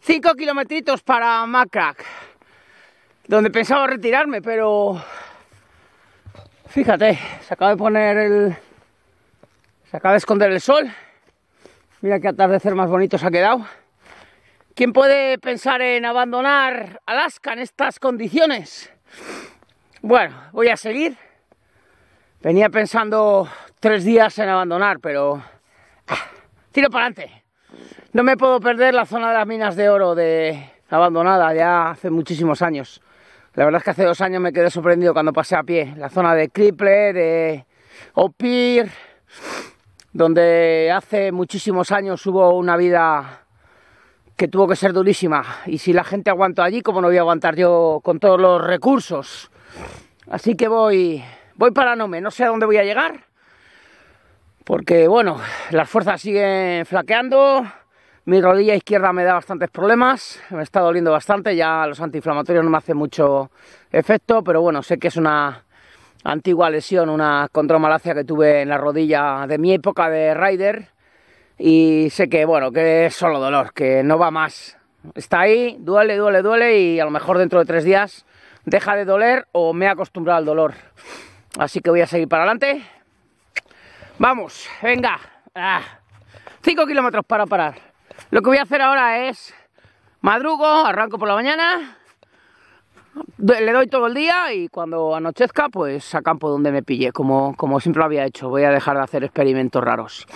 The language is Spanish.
5 kilometritos para Macrack, donde pensaba retirarme, pero fíjate, se acaba de poner el... se acaba de esconder el sol, mira qué atardecer más bonito se ha quedado. ¿Quién puede pensar en abandonar Alaska en estas condiciones? Bueno, voy a seguir. Venía pensando tres días en abandonar, pero... Ah, tiro para adelante. No me puedo perder la zona de las minas de oro de abandonada ya hace muchísimos años. La verdad es que hace dos años me quedé sorprendido cuando pasé a pie. La zona de Criple, de Opir, donde hace muchísimos años hubo una vida que tuvo que ser durísima. Y si la gente aguantó allí, ¿cómo no voy a aguantar yo con todos los recursos? Así que voy, voy para Nome, no sé a dónde voy a llegar, porque bueno, las fuerzas siguen flaqueando, mi rodilla izquierda me da bastantes problemas, me está doliendo bastante, ya los antiinflamatorios no me hacen mucho efecto, pero bueno, sé que es una antigua lesión, una contromalacia que tuve en la rodilla de mi época de rider y sé que bueno, que es solo dolor, que no va más. Está ahí, duele, duele, duele y a lo mejor dentro de tres días deja de doler o me he acostumbrado al dolor. Así que voy a seguir para adelante Vamos, venga. 5 ah, kilómetros para parar. Lo que voy a hacer ahora es madrugo, arranco por la mañana, le doy todo el día y cuando anochezca, pues a campo donde me pille, como, como siempre lo había hecho. Voy a dejar de hacer experimentos raros.